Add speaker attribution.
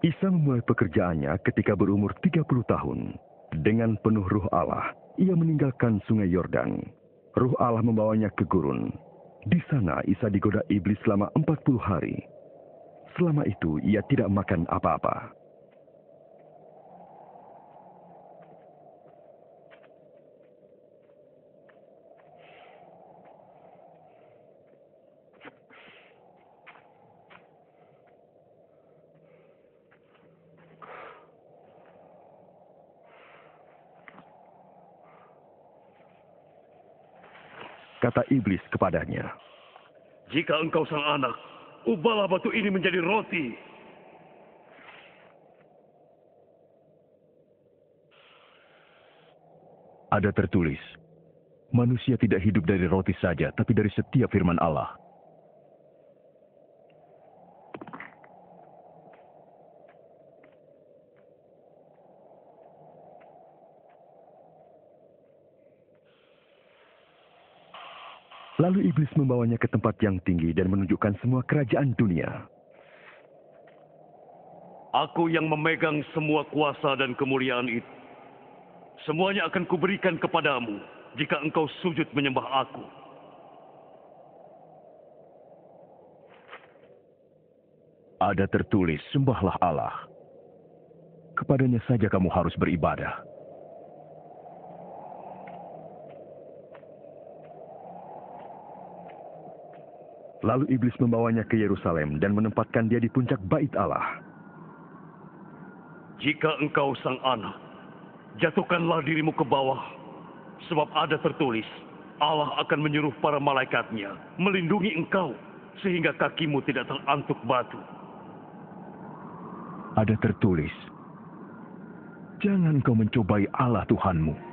Speaker 1: Isa memulai pekerjaannya ketika berumur 30 tahun. Dengan penuh ruh Allah, ia meninggalkan sungai Yordan. Ruh Allah membawanya ke gurun. Di sana Isa digoda iblis selama 40 hari. Selama itu ia tidak makan apa-apa. Kata iblis kepadanya,
Speaker 2: "Jika engkau sang anak, ubahlah batu ini menjadi roti."
Speaker 1: Ada tertulis, manusia tidak hidup dari roti saja, tapi dari setiap firman Allah. Lalu iblis membawanya ke tempat yang tinggi dan menunjukkan semua kerajaan dunia.
Speaker 2: Aku yang memegang semua kuasa dan kemuliaan itu. Semuanya akan kuberikan kepadamu jika engkau sujud menyembah aku.
Speaker 1: Ada tertulis, sembahlah Allah. Kepadanya saja kamu harus beribadah. Lalu iblis membawanya ke Yerusalem dan menempatkan dia di puncak bait Allah.
Speaker 2: Jika engkau sang anak, jatuhkanlah dirimu ke bawah, sebab ada tertulis, Allah akan menyuruh para malaikatnya melindungi engkau sehingga kakimu tidak terantuk batu.
Speaker 1: Ada tertulis, jangan kau mencobai Allah Tuhanmu.